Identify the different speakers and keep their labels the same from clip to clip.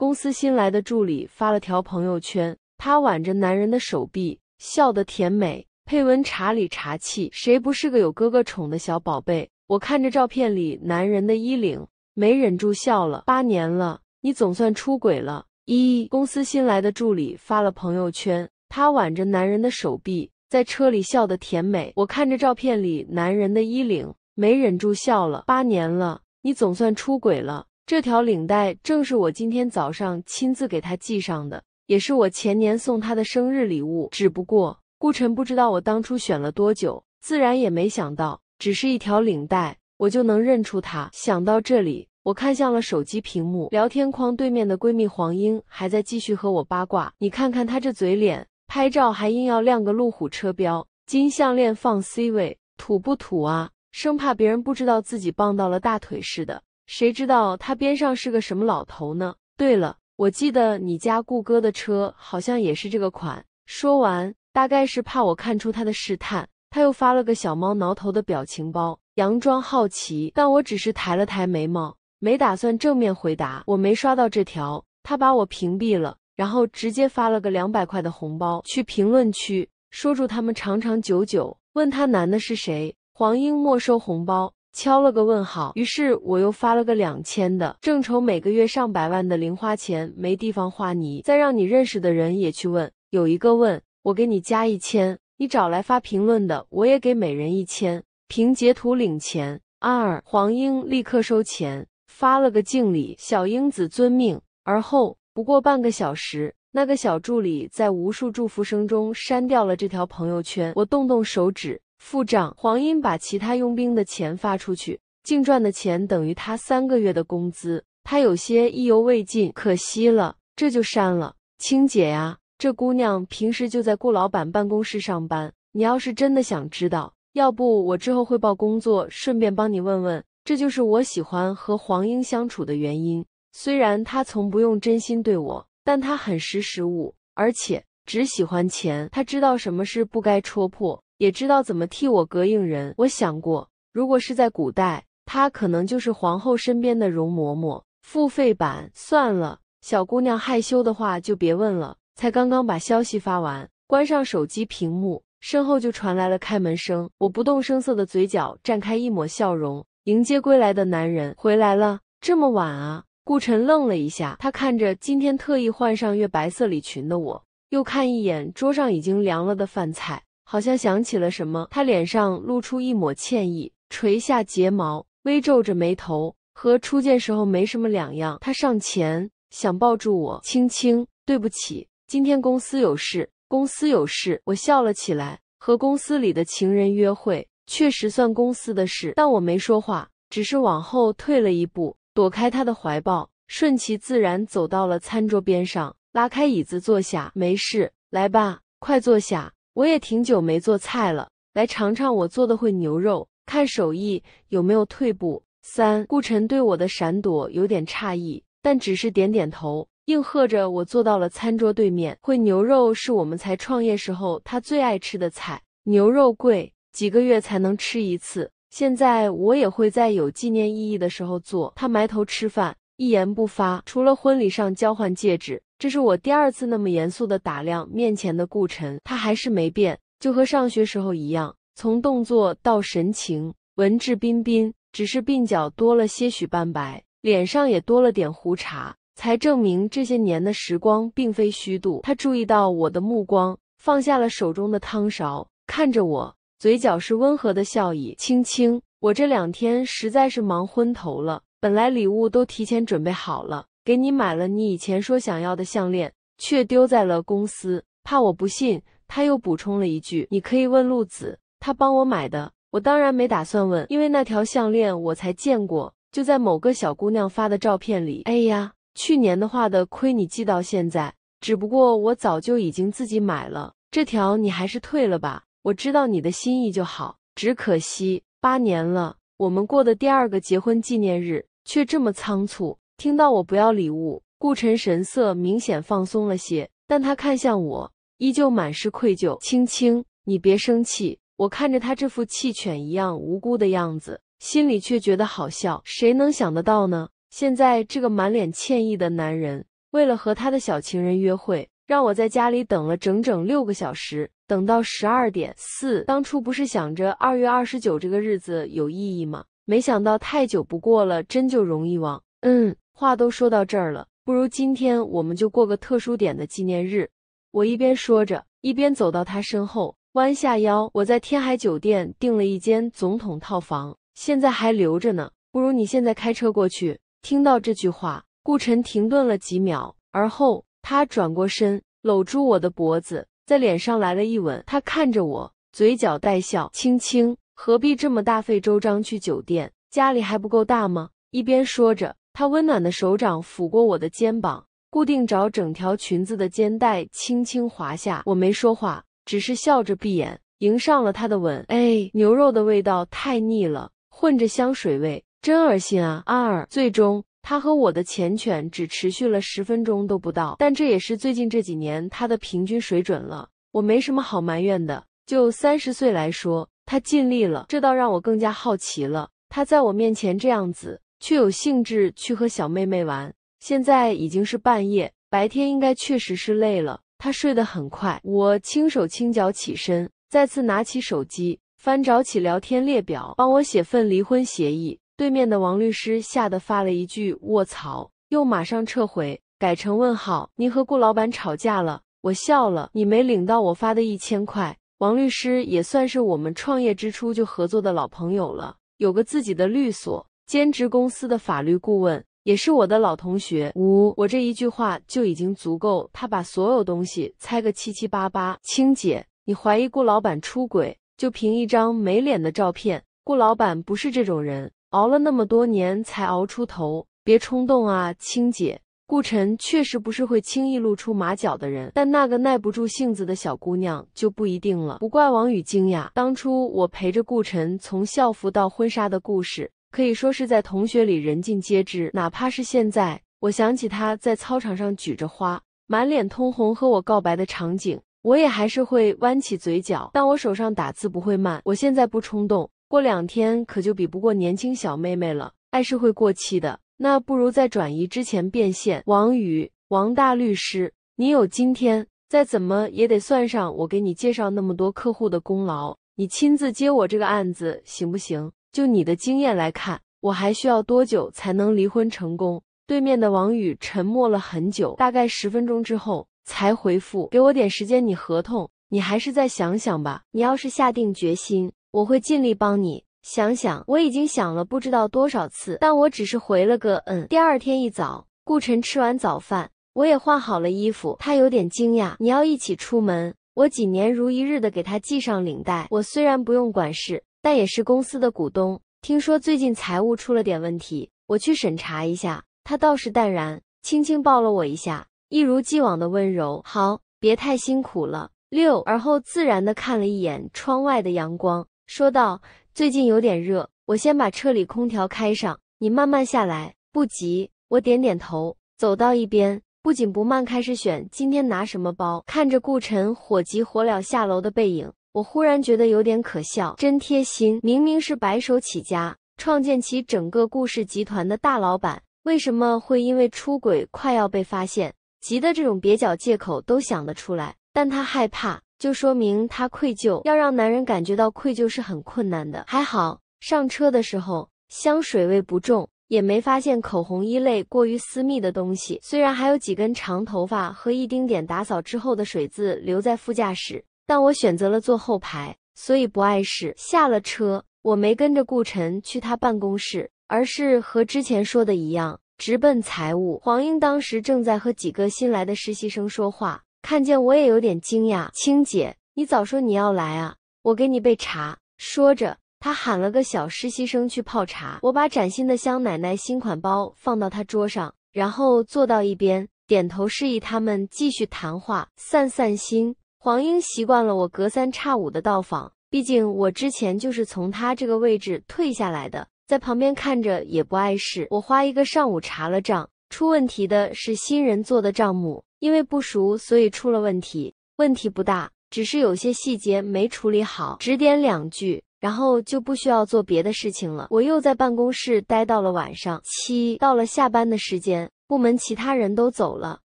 Speaker 1: 公司新来的助理发了条朋友圈，她挽着男人的手臂，笑得甜美，配文“茶里茶气，谁不是个有哥哥宠的小宝贝？”我看着照片里男人的衣领，没忍住笑了。八年了，你总算出轨了！一公司新来的助理发了朋友圈，她挽着男人的手臂，在车里笑得甜美。我看着照片里男人的衣领，没忍住笑了。八年了，你总算出轨了。这条领带正是我今天早上亲自给他系上的，也是我前年送他的生日礼物。只不过顾晨不知道我当初选了多久，自然也没想到，只是一条领带，我就能认出他。想到这里，我看向了手机屏幕，聊天框对面的闺蜜黄英还在继续和我八卦。你看看她这嘴脸，拍照还硬要亮个路虎车标，金项链放 C 位，土不土啊？生怕别人不知道自己傍到了大腿似的。谁知道他边上是个什么老头呢？对了，我记得你家顾哥的车好像也是这个款。说完，大概是怕我看出他的试探，他又发了个小猫挠头的表情包，佯装好奇。但我只是抬了抬眉毛，没打算正面回答。我没刷到这条，他把我屏蔽了，然后直接发了个两百块的红包。去评论区说祝他们长长久久。问他男的是谁？黄英没收红包。敲了个问号，于是我又发了个两千的，正愁每个月上百万的零花钱没地方花你再让你认识的人也去问，有一个问我给你加一千，你找来发评论的，我也给每人一千，凭截图领钱。二黄英立刻收钱，发了个敬礼，小英子遵命。而后不过半个小时，那个小助理在无数祝福声中删掉了这条朋友圈。我动动手指。付账，黄英把其他佣兵的钱发出去，净赚的钱等于他三个月的工资。他有些意犹未尽，可惜了，这就删了。青姐呀，这姑娘平时就在顾老板办公室上班。你要是真的想知道，要不我之后汇报工作，顺便帮你问问。这就是我喜欢和黄英相处的原因。虽然她从不用真心对我，但她很识时务，而且只喜欢钱。他知道什么是不该戳破。也知道怎么替我膈应人。我想过，如果是在古代，她可能就是皇后身边的容嬷嬷。付费版算了，小姑娘害羞的话就别问了。才刚刚把消息发完，关上手机屏幕，身后就传来了开门声。我不动声色的嘴角绽开一抹笑容，迎接归来的男人。回来了，这么晚啊？顾晨愣了一下，他看着今天特意换上月白色礼裙的我，又看一眼桌上已经凉了的饭菜。好像想起了什么，他脸上露出一抹歉意，垂下睫毛，微皱着眉头，和初见时候没什么两样。他上前想抱住我，青青，对不起，今天公司有事。公司有事，我笑了起来。和公司里的情人约会，确实算公司的事，但我没说话，只是往后退了一步，躲开他的怀抱，顺其自然走到了餐桌边上，拉开椅子坐下。没事，来吧，快坐下。我也挺久没做菜了，来尝尝我做的烩牛肉，看手艺有没有退步。三顾晨对我的闪躲有点诧异，但只是点点头，应和着我坐到了餐桌对面。烩牛肉是我们才创业时候他最爱吃的菜，牛肉贵，几个月才能吃一次。现在我也会在有纪念意义的时候做。他埋头吃饭，一言不发，除了婚礼上交换戒指。这是我第二次那么严肃的打量面前的顾晨，他还是没变，就和上学时候一样，从动作到神情，文质彬彬，只是鬓角多了些许斑白，脸上也多了点胡茬，才证明这些年的时光并非虚度。他注意到我的目光，放下了手中的汤勺，看着我，嘴角是温和的笑意。青青，我这两天实在是忙昏头了，本来礼物都提前准备好了。给你买了，你以前说想要的项链，却丢在了公司。怕我不信，他又补充了一句：“你可以问陆子，他帮我买的。”我当然没打算问，因为那条项链我才见过，就在某个小姑娘发的照片里。哎呀，去年的话的，亏你记到现在。只不过我早就已经自己买了这条，你还是退了吧。我知道你的心意就好，只可惜八年了，我们过的第二个结婚纪念日却这么仓促。听到我不要礼物，顾晨神色明显放松了些，但他看向我，依旧满是愧疚。青青，你别生气。我看着他这副弃犬一样无辜的样子，心里却觉得好笑。谁能想得到呢？现在这个满脸歉意的男人，为了和他的小情人约会，让我在家里等了整整六个小时，等到十二点四。当初不是想着二月二十九这个日子有意义吗？没想到太久不过了，真就容易忘。嗯。话都说到这儿了，不如今天我们就过个特殊点的纪念日。我一边说着，一边走到他身后，弯下腰。我在天海酒店订了一间总统套房，现在还留着呢。不如你现在开车过去。听到这句话，顾晨停顿了几秒，而后他转过身，搂住我的脖子，在脸上来了一吻。他看着我，嘴角带笑，青青何必这么大费周章去酒店？家里还不够大吗？一边说着。他温暖的手掌抚过我的肩膀，固定着整条裙子的肩带，轻轻滑下。我没说话，只是笑着闭眼，迎上了他的吻。哎，牛肉的味道太腻了，混着香水味，真恶心啊！二，最终他和我的缱绻只持续了十分钟都不到，但这也是最近这几年他的平均水准了。我没什么好埋怨的，就三十岁来说，他尽力了，这倒让我更加好奇了。他在我面前这样子。却有兴致去和小妹妹玩。现在已经是半夜，白天应该确实是累了。他睡得很快，我轻手轻脚起身，再次拿起手机，翻找起聊天列表，帮我写份离婚协议。对面的王律师吓得发了一句“卧槽”，又马上撤回，改成问号。您和顾老板吵架了？我笑了。你没领到我发的一千块？王律师也算是我们创业之初就合作的老朋友了，有个自己的律所。兼职公司的法律顾问也是我的老同学五，我这一句话就已经足够，他把所有东西猜个七七八八。青姐，你怀疑顾老板出轨，就凭一张没脸的照片？顾老板不是这种人，熬了那么多年才熬出头，别冲动啊，青姐。顾晨确实不是会轻易露出马脚的人，但那个耐不住性子的小姑娘就不一定了。不怪王宇惊讶，当初我陪着顾晨从校服到婚纱的故事。可以说是在同学里人尽皆知，哪怕是现在，我想起他在操场上举着花，满脸通红和我告白的场景，我也还是会弯起嘴角。但我手上打字不会慢，我现在不冲动，过两天可就比不过年轻小妹妹了。爱是会过期的，那不如在转移之前变现。王宇，王大律师，你有今天，再怎么也得算上我给你介绍那么多客户的功劳。你亲自接我这个案子行不行？就你的经验来看，我还需要多久才能离婚成功？对面的王宇沉默了很久，
Speaker 2: 大概十分钟之后才回复：“给我点时间，你合同，你还是再想想吧。你要是下定决心，我会尽力帮你想想。我已经想了不知道多少次，但我只是回了个嗯。”第二天一早，顾晨吃完早饭，我也换好了衣服。他有点惊讶：“你要一起出门？”我几年如一日的给他系上领带。我虽然不用管事。但也是公司的股东。听说最近财务出了点问题，我去审查一下。他倒是淡然，轻轻抱了我一下，一如既往的温柔。好，别太辛苦了。六，而后自然地看了一眼窗外的阳光，说道：“最近有点热，我先把车里空调开上，你慢慢下来，不急。”我点点头，走到一边，不紧不慢开始选今天拿什么包。看着顾晨火急火燎下楼的背影。我忽然觉得有点可笑，真贴心。明明是白手起家创建起整个故事集团的大老板，为什么会因为出轨快要被发现，急的这种蹩脚借口都想得出来？但他害怕，就说明他愧疚。要让男人感觉到愧疚是很困难的。还好上车的时候香水味不重，也没发现口红一类过于私密的东西。虽然还有几根长头发和一丁点打扫之后的水渍留在副驾驶。但我选择了坐后排，所以不碍事。下了车，我没跟着顾晨去他办公室，而是和之前说的一样，直奔财务。黄英当时正在和几个新来的实习生说话，看见我也有点惊讶：“青姐，你早说你要来啊！我给你备茶。”说着，他喊了个小实习生去泡茶。我把崭新的香奶奶新款包放到他桌上，然后坐到一边，点头示意他们继续谈话，散散心。黄英习惯了我隔三差五的到访，毕竟我之前就是从他这个位置退下来的，在旁边看着也不碍事。我花一个上午查了账，出问题的是新人做的账目，因为不熟，所以出了问题。问题不大，只是有些细节没处理好，指点两句，然后就不需要做别的事情了。我又在办公室待到了晚上七，到了下班的时间，部门其他人都走了，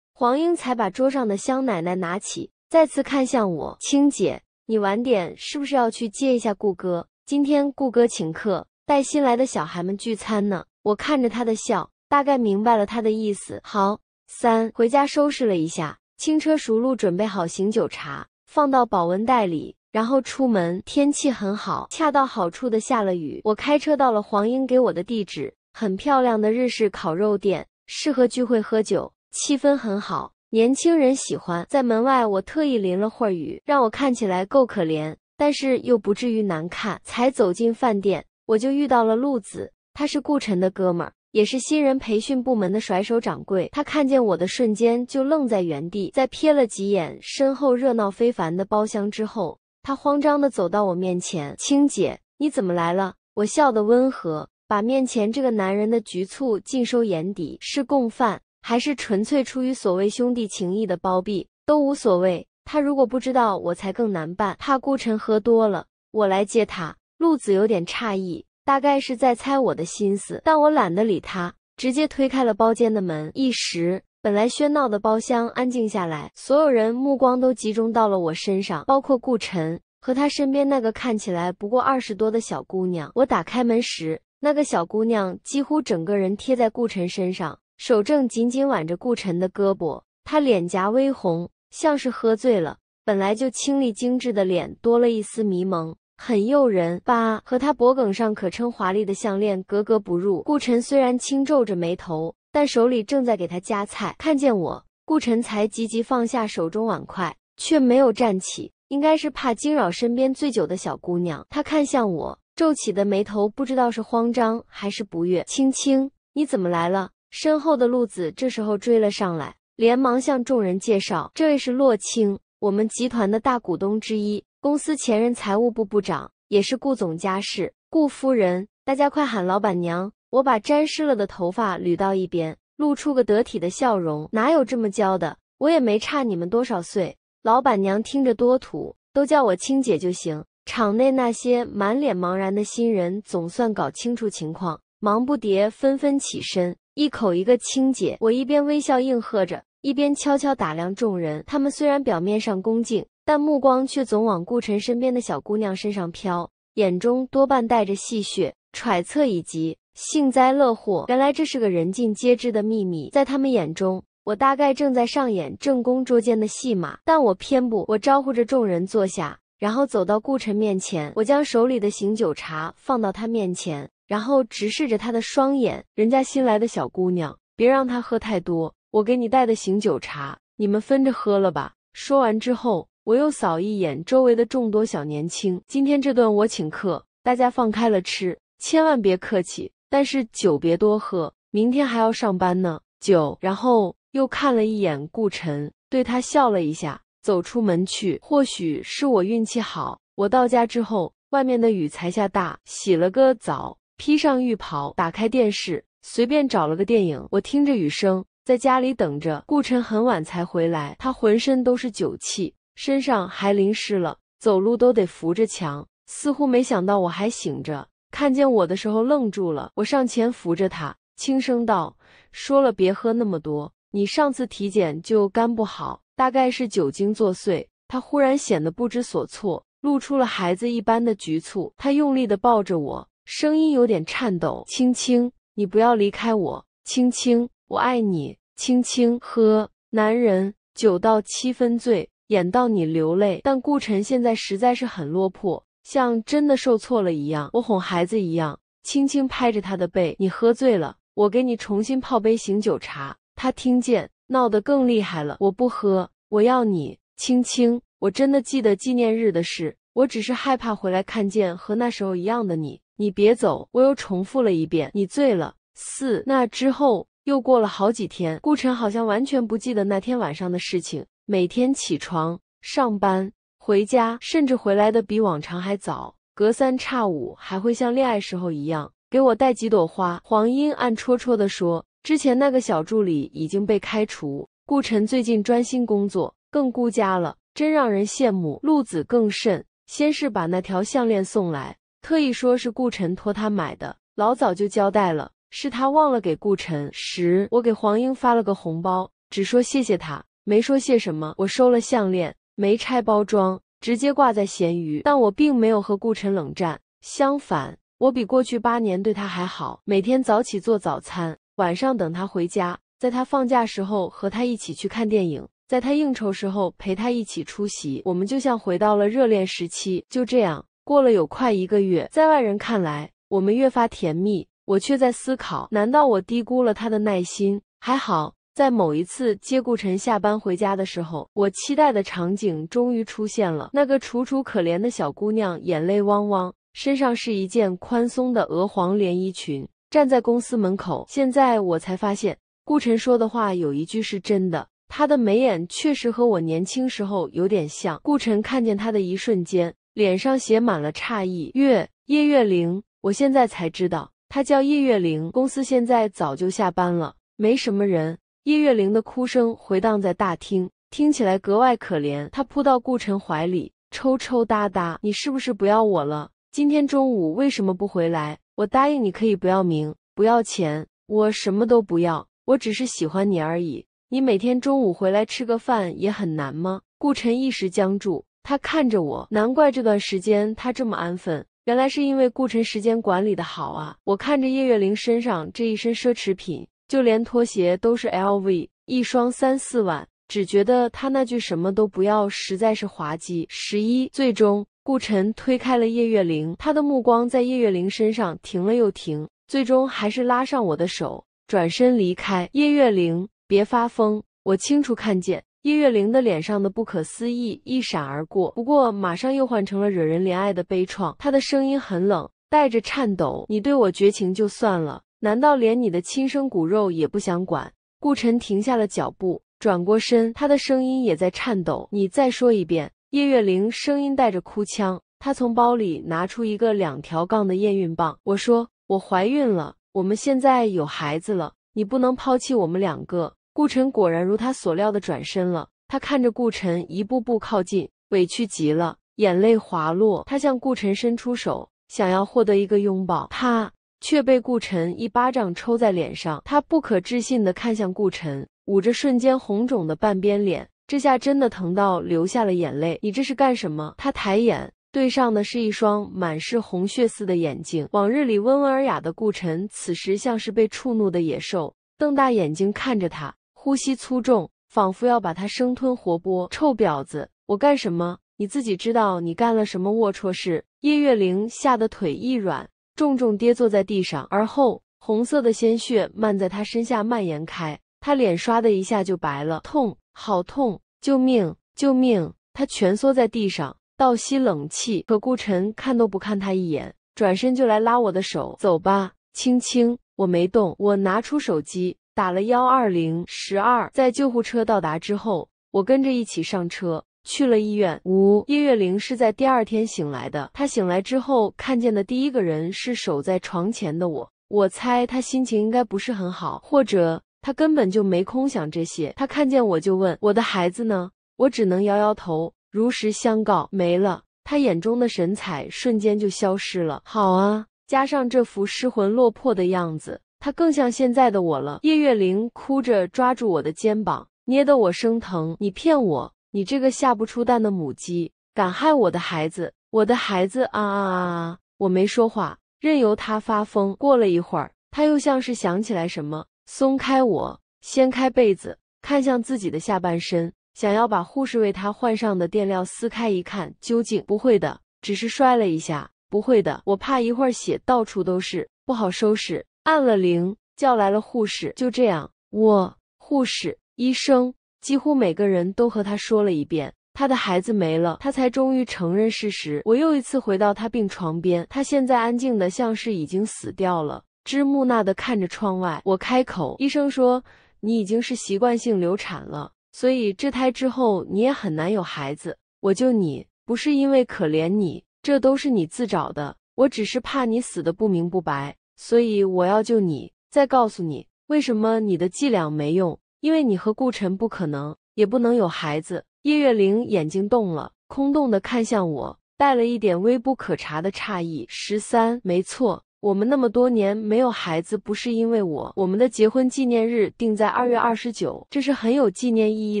Speaker 2: 黄英才把桌上的香奶奶拿起。再次看向我，青姐，你晚点是不是要去接一下顾哥？今天顾哥请客，带新来的小孩们聚餐呢。我看着他的笑，大概明白了他的意思。好，三回家收拾了一下，轻车熟路准备好醒酒茶，放到保温袋里，然后出门。天气很好，恰到好处的下了雨。我开车到了黄英给我的地址，很漂亮的日式烤肉店，适合聚会喝酒，气氛很好。年轻人喜欢在门外，我特意淋了会儿雨，让我看起来够可怜，但是又不至于难看。才走进饭店，我就遇到了陆子，他是顾晨的哥们儿，也是新人培训部门的甩手掌柜。他看见我的瞬间就愣在原地，在瞥了几眼身后热闹非凡的包厢之后，他慌张的走到我面前：“青姐，你怎么来了？”我笑得温和，把面前这个男人的局促尽收眼底。是共犯。还是纯粹出于所谓兄弟情谊的包庇都无所谓。他如果不知道，我才更难办。怕顾辰喝多了，我来接他。陆子有点诧异，大概是在猜我的心思，但我懒得理他，直接推开了包间的门。一时，本来喧闹的包厢安静下来，所有人目光都集中到了我身上，包括顾晨和他身边那个看起来不过二十多的小姑娘。我打开门时，那个小姑娘几乎整个人贴在顾晨身上。手正紧紧挽着顾辰的胳膊，他脸颊微红，像是喝醉了。本来就清丽精致的脸多了一丝迷蒙，很诱人。八和他脖梗上可称华丽的项链格格不入。顾辰虽然轻皱着眉头，但手里正在给他夹菜。看见我，顾辰才急急放下手中碗筷，却没有站起，应该是怕惊扰身边醉酒的小姑娘。他看向我，皱起的眉头不知道是慌张还是不悦。青青，你怎么来了？身后的路子这时候追了上来，连忙向众人介绍：“这位是洛青，我们集团的大股东之一，公司前任财务部部长，也是顾总家事，顾夫人。大家快喊老板娘！”我把沾湿了的头发捋到一边，露出个得体的笑容。哪有这么娇的？我也没差你们多少岁。老板娘听着多土，都叫我青姐就行。场内那些满脸茫然的新人总算搞清楚情况，忙不迭纷纷起身。一口一个清姐，我一边微笑应和着，一边悄悄打量众人。他们虽然表面上恭敬，但目光却总往顾晨身边的小姑娘身上飘，眼中多半带着戏谑、揣测以及幸灾乐祸。原来这是个人尽皆知的秘密，在他们眼中，我大概正在上演正宫捉奸的戏码。但我偏不，我招呼着众人坐下，然后走到顾晨面前，我将手里的醒酒茶放到他面前。然后直视着他的双眼，人家新来的小姑娘，别让她喝太多。我给你带的醒酒
Speaker 1: 茶，你们分着喝了吧。说完之后，我又扫一眼周围的众多小年轻，今天这顿我请客，大家放开了吃，千万别客气。但是酒别多喝，明天还要上班呢。酒，然后又看了一眼顾晨，对他笑了一下，走出门去。或许是我运气好，我到家之后，外面的雨才下大，洗了个澡。披上浴袍，打开电视，随便找了个电影。我听着雨声，在家里等着。顾辰很晚才回来，他浑身都是酒气，身上还淋湿了，走路都得扶着墙。似乎没想到我还醒着，看见我的时候愣住了。我上前扶着他，轻声道：“说了别喝那么多，你上次体检就肝不好，大概是酒精作祟。”他忽然显得不知所措，露出了孩子一般的局促。他用力地抱着我。声音有点颤抖，青青，你不要离开我，青青，我爱你，青青。喝，男人酒到七分醉，演到你流泪。但顾晨现在实在是很落魄，像真的受挫了一样。我哄孩子一样，轻轻拍着他的背，你喝醉了，我给你重新泡杯醒酒茶。他听见，闹得更厉害了。我不喝，我要你，青青，我真的记得纪念日的事。我只是害怕回来看见和那时候一样的你，你别走！我又重复了一遍。你醉了。四。那之后又过了好几天，顾晨好像完全不记得那天晚上的事情，每天起床、上班、回家，甚至回来的比往常还早。隔三差五还会像恋爱时候一样给我带几朵花。黄莺暗戳戳的说，之前那个小助理已经被开除，顾晨最近专心工作，更孤家了，真让人羡慕。陆子更甚。先是把那条项链送来，特意说是顾晨托他买的，老早就交代了，是他忘了给顾晨。十，我给黄英发了个红包，只说谢谢他，没说谢什么。我收了项链，没拆包装，直接挂在闲鱼。但我并没有和顾晨冷战，相反，我比过去八年对他还好。每天早起做早餐，晚上等他回家，在他放假时候和他一起去看电影。在他应酬时候陪他一起出席，我们就像回到了热恋时期。就这样过了有快一个月，在外人看来我们越发甜蜜，我却在思考：难道我低估了他的耐心？还好，在某一次接顾晨下班回家的时候，我期待的场景终于出现了。那个楚楚可怜的小姑娘，眼泪汪汪，身上是一件宽松的鹅黄连衣裙，站在公司门口。现在我才发现，顾晨说的话有一句是真的。他的眉眼确实和我年轻时候有点像。顾晨看见他的一瞬间，脸上写满了诧异。月叶月玲，我现在才知道，他叫叶月玲。公司现在早就下班了，没什么人。叶月玲的哭声回荡在大厅，听起来格外可怜。她扑到顾晨怀里，抽抽搭搭：“你是不是不要我了？今天中午为什么不回来？我答应你可以不要名，不要钱，我什么都不要，我只是喜欢你而已。”你每天中午回来吃个饭也很难吗？顾辰一时僵住，他看着我，难怪这段时间他这么安分，原来是因为顾辰时间管理的好啊。我看着叶月玲身上这一身奢侈品，就连拖鞋都是 LV，一双三四万，只觉得他那句什么都不要实在是滑稽。十一，最终顾晨推开了叶月玲，他的目光在叶月玲身上停了又停，最终还是拉上我的手，转身离开。叶月玲。别发疯！我清楚看见叶月玲的脸上的不可思议一闪而过，不过马上又换成了惹人怜爱的悲怆。她的声音很冷，带着颤抖。你对我绝情就算了，难道连你的亲生骨肉也不想管？顾晨停下了脚步，转过身，他的声音也在颤抖。你再说一遍。叶月玲声音带着哭腔。她从包里拿出一个两条杠的验孕棒。我说我怀孕了，我们现在有孩子了，你不能抛弃我们两个。顾辰果然如他所料的转身了，他看着顾辰一步步靠近，委屈极了，眼泪滑落。他向顾辰伸出手，想要获得一个拥抱，他却被顾辰一巴掌抽在脸上。他不可置信的看向顾辰，捂着瞬间红肿的半边脸，这下真的疼到流下了眼泪。你这是干什么？他抬眼对上的是一双满是红血丝的眼睛。往日里温文尔雅的顾辰，此时像是被触怒的野兽，瞪大眼睛看着他。呼吸粗重，仿佛要把他生吞活剥。臭婊子，我干什么？你自己知道，你干了什么龌龊事？叶月玲吓得腿一软，重重跌坐在地上，而后红色的鲜血漫在他身下蔓延开。他脸唰的一下就白了，痛，好痛！救命！救命！他蜷缩在地上，倒吸冷气。可顾辰看都不看他一眼，转身就来拉我的手，走吧，青青。我没动，我拿出手机。打了幺二零十二，在救护车到达之后，我跟着一起上车去了医院。五叶月玲是在第二天醒来的，她醒来之后看见的第一个人是守在床前的我。我猜她心情应该不是很好，或者她根本就没空想这些。她看见我就问：“我的孩子呢？”我只能摇摇头，如实相告：“没了。”她眼中的神采瞬间就消失了。好啊，加上这副失魂落魄的样子。他更像现在的我了。叶月玲哭着抓住我的肩膀，捏得我生疼。你骗我！你这个下不出蛋的母鸡，敢害我的孩子！我的孩子啊！啊啊！我没说话，任由他发疯。过了一会儿，他又像是想起来什么，松开我，掀开被子，看向自己的下半身，想要把护士为他换上的垫料撕开一看，究竟不会的，只是摔了一下，不会的。我怕一会儿血到处都是，不好收拾。按了铃，叫来了护士。就这样，我、护士、医生，几乎每个人都和他说了一遍，他的孩子没了，他才终于承认事实。我又一次回到他病床边，他现在安静的像是已经死掉了，支木讷的看着窗外。我开口：“医生说，你已经是习惯性流产了，所以这胎之后你也很难有孩子。我救你，不是因为可怜你，这都是你自找的。我只是怕你死的不明不白。”所以我要救你。再告诉你，为什么你的伎俩没用？因为你和顾晨不可能，也不能有孩子。叶月玲眼睛动了，空洞的看向我，带了一点微不可察的诧异。十三，没错，我们那么多年没有孩子，不是因为我。我们的结婚纪念日定在二月二十九，这是很有纪念意义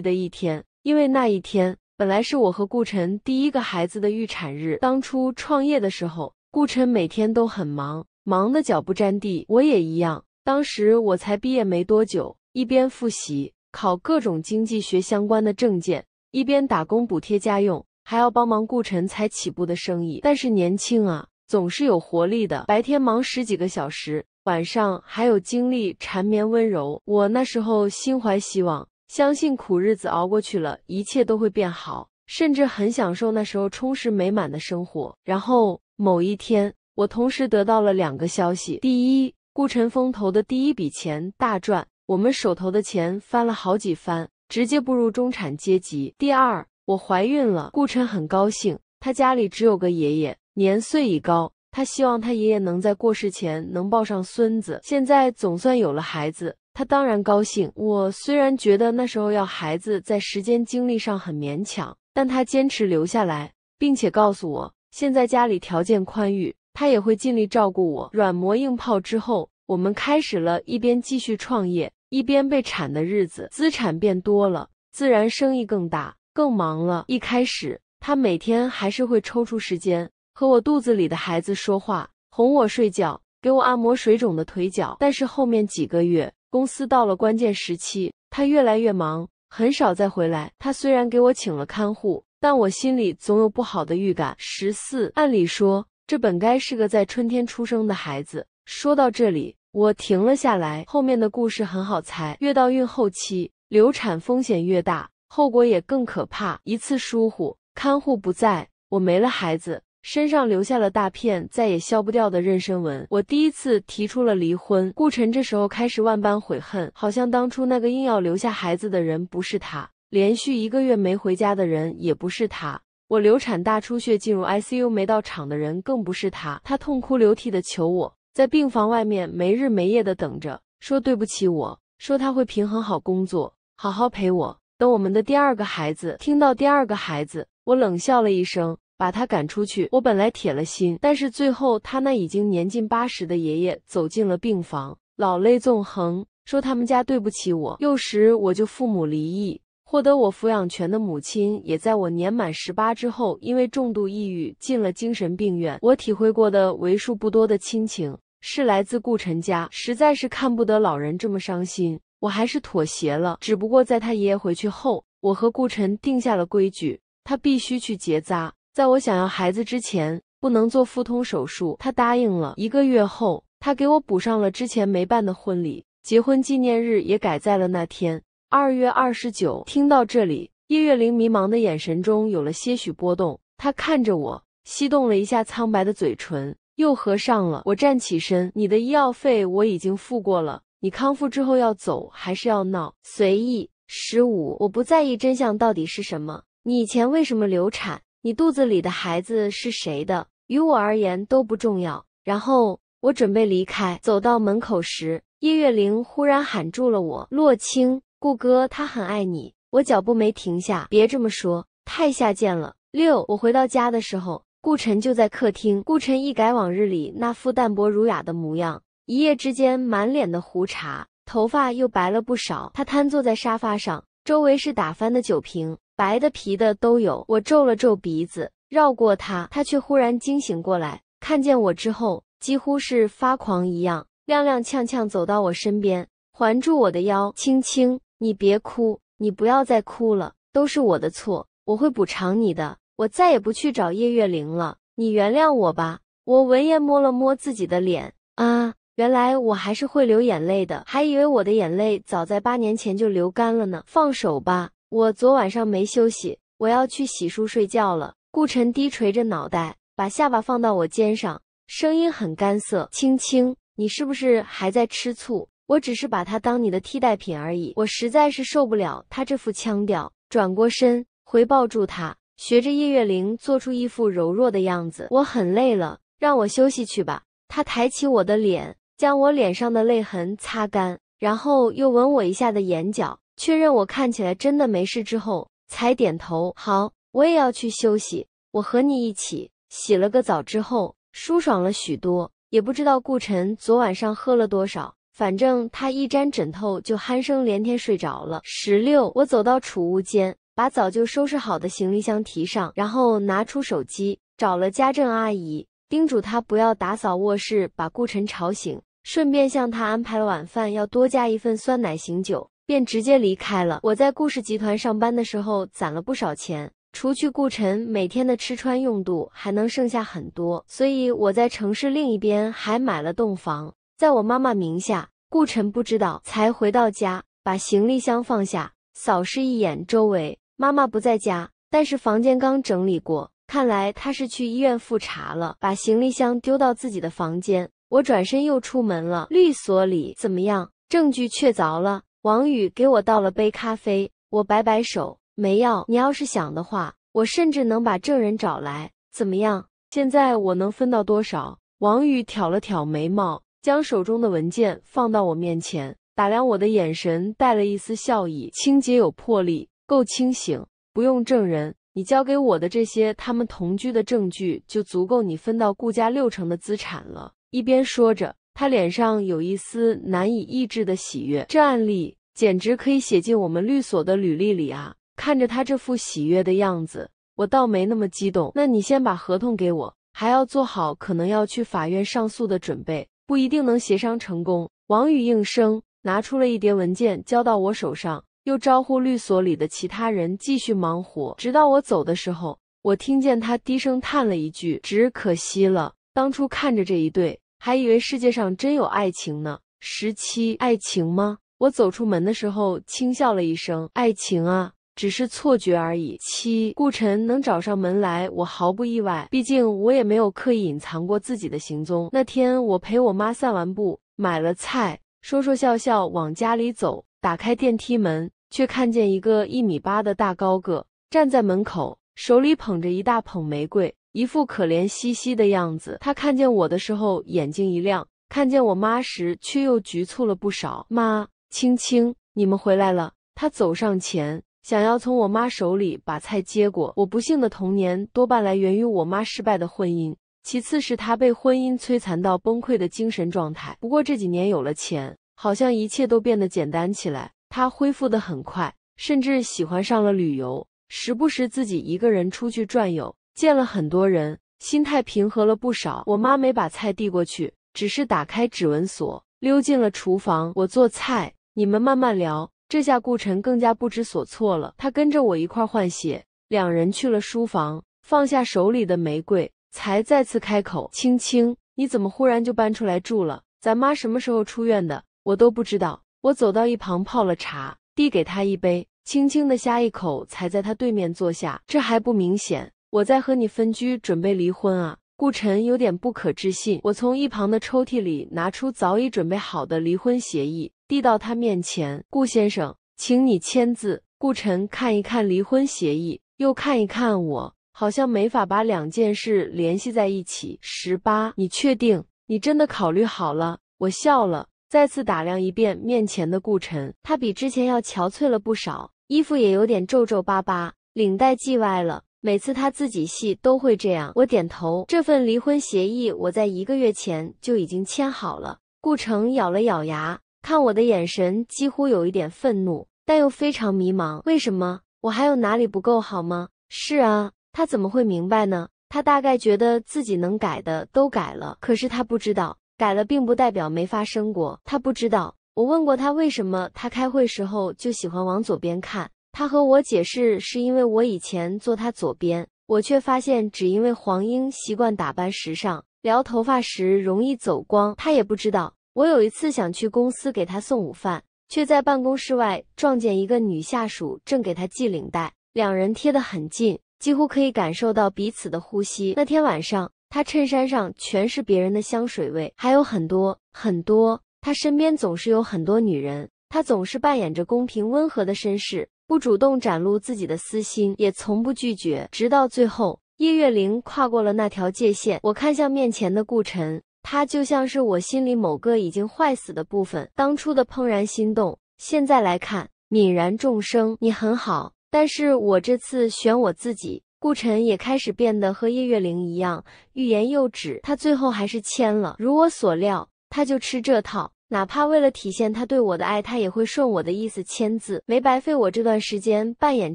Speaker 1: 的一天，因为那一天本来是我和顾晨第一个孩子的预产日。当初创业的时候，顾晨每天都很忙。忙得脚不沾地，我也一样。当时我才毕业没多久，一边复习考各种经济学相关的证件，一边打工补贴家用，还要帮忙顾晨才起步的生意。但是年轻啊，总是有活力的。白天忙十几个小时，晚上还有精力缠绵温柔。我那时候心怀希望，相信苦日子熬过去了一切都会变好，甚至很享受那时候充实美满的生活。然后某一天。我同时得到了两个消息：第一，顾晨风投的第一笔钱大赚，我们手头的钱翻了好几番，直接步入中产阶级；第二，我怀孕了，顾晨很高兴。他家里只有个爷爷，年岁已高，他希望他爷爷能在过世前能抱上孙子。现在总算有了孩子，他当然高兴。我虽然觉得那时候要孩子在时间精力上很勉强，但他坚持留下来，并且告诉我，现在家里条件宽裕。他也会尽力照顾我，软磨硬泡之后，我们开始了一边继续创业，一边被产的日子，资产变多了，自然生意更大，更忙了。一开始，他每天还是会抽出时间和我肚子里的孩子说话，哄我睡觉，给我按摩水肿的腿脚。但是后面几个月，公司到了关键时期，他越来越忙，很少再回来。他虽然给我请了看护，但我心里总有不好的预感。十四，按理说。这本该是个在春天出生的孩子。说到这里，我停了下来。后面的故事很好猜。越到孕后期，流产风险越大，后果也更可怕。一次疏忽，看护不在，我没了孩子，身上留下了大片再也消不掉的妊娠纹。我第一次提出了离婚。顾晨这时候开始万般悔恨，好像当初那个硬要留下孩子的人不是他，连续一个月没回家的人也不是他。我流产大出血，进入 ICU 没到场的人更不是他。他痛哭流涕的求我，在病房外面没日没夜的等着，说对不起我，说他会平衡好工作，好好陪我，等我们的第二个孩子。听到第二个孩子，我冷笑了一声，把他赶出去。我本来铁了心，但是最后他那已经年近八十的爷爷走进了病房，老泪纵横，说他们家对不起我。幼时我就父母离异。获得我抚养权的母亲也在我年满十八之后，因为重度抑郁进了精神病院。我体会过的为数不多的亲情是来自顾晨家，实在是看不得老人这么伤心，我还是妥协了。只不过在他爷爷回去后，我和顾晨定下了规矩，他必须去结扎，在我想要孩子之前不能做腹通手术。他答应了。一个月后，他给我补上了之前没办的婚礼，结婚纪念日也改在了那天。二月二十九，听到这里，叶月玲迷茫的眼神中有了些许波动。她看着我，吸动了一下苍白的嘴唇，又合上了。我站起身，你的医药费我已经
Speaker 2: 付过了。你康复之后要走还是要闹？随意。十五，我不在意真相到底是什么。你以前为什么流产？你肚子里的孩子是谁的？于我而言都不重要。然后我准备离开，走到门口时，叶月玲忽然喊住了我：“洛青。”顾哥，他很爱你。我脚步没停下，别这么说，太下贱了。六，我回到家的时候，顾晨就在客厅。顾晨一改往日里那副淡泊儒雅的模样，一夜之间满脸的胡茬，头发又白了不少。他瘫坐在沙发上，周围是打翻的酒瓶，白的、啤的都有。我皱了皱鼻子，绕过他，他却忽然惊醒过来，看见我之后，几乎是发狂一样，踉踉跄跄走到我身边，环住我的腰，轻轻。你别哭，你不要再哭了，都是我的错，我会补偿你的，我再也不去找叶月玲了，你原谅我吧。我闻言摸了摸自己的脸，啊，原来我还是会流眼泪的，还以为我的眼泪早在八年前就流干了呢。放手吧，我昨晚上没休息，我要去洗漱睡觉了。顾晨低垂着脑袋，把下巴放到我肩上，声音很干涩：“青青，你是不是还在吃醋？”我只是把他当你的替代品而已，我实在是受不了他这副腔调。转过身，回抱住他，学着叶月玲做出一副柔弱的样子。我很累了，让我休息去吧。他抬起我的脸，将我脸上的泪痕擦干，然后又吻我一下的眼角，确认我看起来真的没事之后，才点头。好，我也要去休息。我和你一起洗了个澡之后，舒爽了许多。也不知道顾晨昨晚上喝了多少。反正他一沾枕头就鼾声连天睡着了。十六，我走到储物间，把早就收拾好的行李箱提上，然后拿出手机找了家政阿姨，叮嘱她不要打扫卧室，把顾晨吵醒，顺便向她安排了晚饭要多加一份酸奶醒酒，便直接离开了。我在顾氏集团上班的时候攒了不少钱，除去顾晨每天的吃穿用度，还能剩下很多，所以我在城市另一边还买了栋房。在我妈妈名下，顾晨不知道才回到家，把行李箱放下，扫视一眼周围，妈妈不在家，但是房间刚整理过，看来他是去医院复查了。把行李箱丢到自己的房间，我转身又出门了。律所里怎么样？证据确凿了。王宇给我倒了杯咖啡，我摆摆手，没要。你要是想的话，我甚至能把证人找来。怎么样？
Speaker 1: 现在我能分到多少？王宇挑了挑眉毛。将手中的文件放到我面前，打量我的眼神带了一丝笑意。清洁有魄力，够清醒，不用证人。你交给我的这些，他们同居的证据就足够你分到顾家六成的资产了。一边说着，他脸上有一丝难以抑制的喜悦。这案例简直可以写进我们律所的履历里啊！看着他这副喜悦的样子，我倒没那么激动。那你先把合同给我，还要做好可能要去法院上诉的准备。不一定能协商成功。王宇应声拿出了一叠文件交到我手上，又招呼律所里的其他人继续忙活。直到我走的时候，我听见他低声叹了一句：“只可惜了，当初看着这一对，还以为世界上真有爱情呢。”十七，爱情吗？我走出门的时候轻笑了一声：“爱情啊。”只是错觉而已。七顾晨能找上门来，我毫不意外，毕竟我也没有刻意隐藏过自己的行踪。那天我陪我妈散完步，买了菜，说说笑笑往家里走，打开电梯门，却看见一个一米八的大高个站在门口，手里捧着一大捧玫瑰，一副可怜兮兮的样子。他看见我的时候眼睛一亮，看见我妈时却又局促了不少。妈，青青，你们回来了。他走上前。想要从我妈手里把菜接过。我不幸的童年多半来源于我妈失败的婚姻，其次是她被婚姻摧残到崩溃的精神状态。不过这几年有了钱，好像一切都变得简单起来。她恢复的很快，甚至喜欢上了旅游，时不时自己一个人出去转悠，见了很多人，心态平和了不少。我妈没把菜递过去，只是打开指纹锁，溜进了厨房。我做菜，你们慢慢聊。这下顾晨更加不知所措了。他跟着我一块换鞋，两人去了书房，放下手里的玫瑰，才再次开口：“青青，你怎么忽然就搬出来住了？咱妈什么时候出院的，我都不知道。”我走到一旁泡了茶，递给他一杯，轻轻的呷一口，才在他对面坐下。这还不明显？我在和你分居，准备离婚啊！顾晨有点不可置信。我从一旁的抽屉里拿出早已准备好的离婚协议。递到他面前，顾先生，请你签字。顾晨看一看离婚协议，又看一看我，好像没法把两件事联系在一起。十八，你确定？你真的考虑好了？我笑了，再次
Speaker 2: 打量一遍面前的顾晨，他比之前要憔悴了不少，衣服也有点皱皱巴巴，领带系歪了。每次他自己系都会这样。我点头，这份离婚协议我在一个月前就已经签好了。顾城咬了咬牙。看我的眼神几乎有一点愤怒，但又非常迷茫。为什么？我还有哪里不够好吗？是啊，他怎么会明白呢？他大概觉得自己能改的都改了，可是他不知道，改了并不代表没发生过。他不知道。我问过他为什么，他开会时候就喜欢往左边看。他和我解释是因为我以前坐他左边，我却发现只因为黄英习惯打扮时尚，撩头发时容易走光。他也不知道。我有一次想去公司给他送午饭，却在办公室外撞见一个女下属正给他系领带，两人贴得很近，几乎可以感受到彼此的呼吸。那天晚上，他衬衫上全是别人的香水味，还有很多很多。他身边总是有很多女人，他总是扮演着公平温和的绅士，不主动展露自己的私心，也从不拒绝。直到最后，叶月玲跨过了那条界限。我看向面前的顾晨，他就像是我心里某个已经坏死的部分，当初的怦然心动，现在来看泯然众生。你很好，但是我这次选我自己。顾辰也开始变得和叶月玲一样，欲言又止。他最后还是签了，如我所料，他就吃这套。哪怕为了体现他对我的爱，他也会顺我的意思签字。没白费我这段时间扮演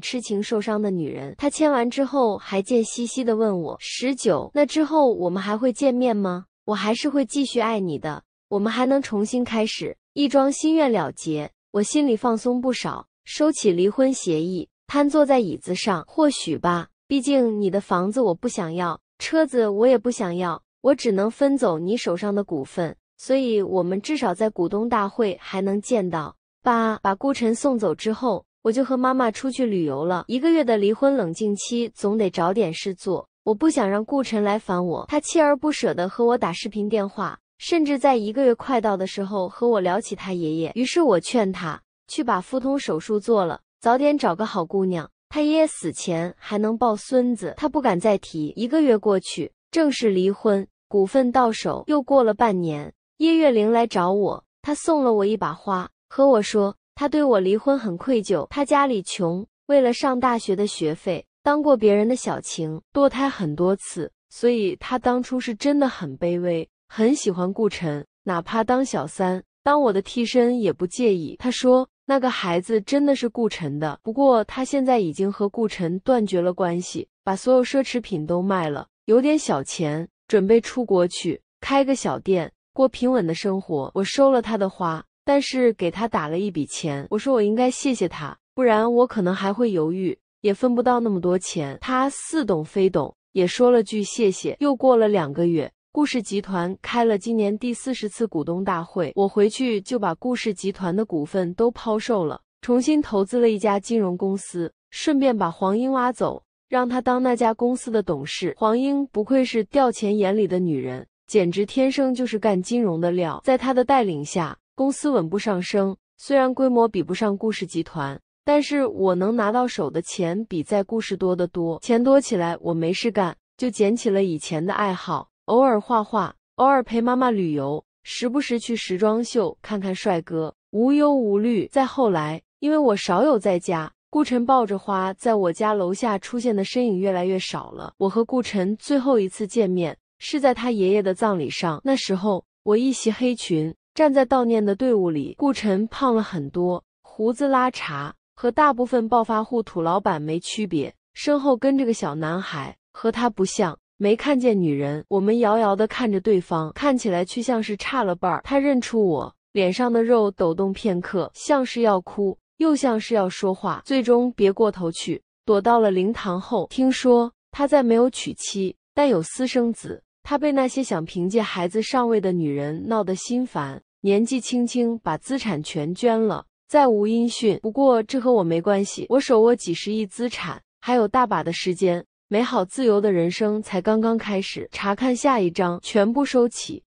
Speaker 2: 痴情受伤的女人。他签完之后，还贱兮兮的问我十九，那之后我们还会见面吗？我还是会继续爱你的，我们还能重新开始。一桩心愿了结，我心里放松不少，收起离婚协议，瘫坐在椅子上。或许吧，毕竟你的房子我不想要，车子我也不想要，我只能分走你手上的股份。所以，我们至少在股东大会还能见到。爸把顾晨送走之后，我就和妈妈出去旅游了。一个月的离婚冷静期，总得找点事做。我不想让顾晨来烦我，他锲而不舍地和我打视频电话，甚至在一个月快到的时候和我聊起他爷爷。于是我劝他去把腹通手术做了，早点找个好姑娘。他爷爷死前还能抱孙子，他不敢再提。一个月过去，正式离婚，股份到手。又过了半年，叶月玲来找我，她送了我一把花，和我说她对我离婚很愧疚，她家里穷，为了上大学的学费。当过别人的小情，堕胎很多次，所以他
Speaker 1: 当初是真的很卑微，很喜欢顾辰，哪怕当小三，当我的替身也不介意。他说那个孩子真的是顾辰的，不过他现在已经和顾辰断绝了关系，把所有奢侈品都卖了，有点小钱，准备出国去开个小店，过平稳的生活。我收了他的花，但是给他打了一笔钱，我说我应该谢谢他，不然我可能还会犹豫。也分不到那么多钱，他似懂非懂，也说了句谢谢。又过了两个月，故事集团开了今年第四十次股东大会，我回去就把故事集团的股份都抛售了，重新投资了一家金融公司，顺便把黄英挖走，让他当那家公司的董事。黄英不愧是掉钱眼里的女人，简直天生就是干金融的料。在他的带领下，公司稳步上升，虽然规模比不上故事集团。但是我能拿到手的钱比在故事多得多，钱多起来，我没事干，就捡起了以前的爱好，偶尔画画，偶尔陪妈妈旅游，时不时去时装秀看看帅哥，无忧无虑。再后来，因为我少有在家，顾晨抱着花在我家楼下出现的身影越来越少了。我和顾晨最后一次见面是在他爷爷的葬礼上，那时候我一袭黑裙站在悼念的队伍里，顾晨胖了很多，胡子拉碴。和大部分暴发户土老板没区别，身后跟着个小男孩，和他不像，没看见女人。我们遥遥的看着对方，看起来却像是差了半儿。他认出我，脸上的肉抖动片刻，像是要哭，又像是要说话，最终别过头去，躲到了灵堂后。听说他在没有娶妻，但有私生子，他被那些想凭借孩子上位的女人闹得心烦，年纪轻轻把资产全捐了。再无音讯。不过这和我没关系，我手握几十亿资产，还有大把的时间，美好自由的人生才刚刚开始。查看下一章，全部收起。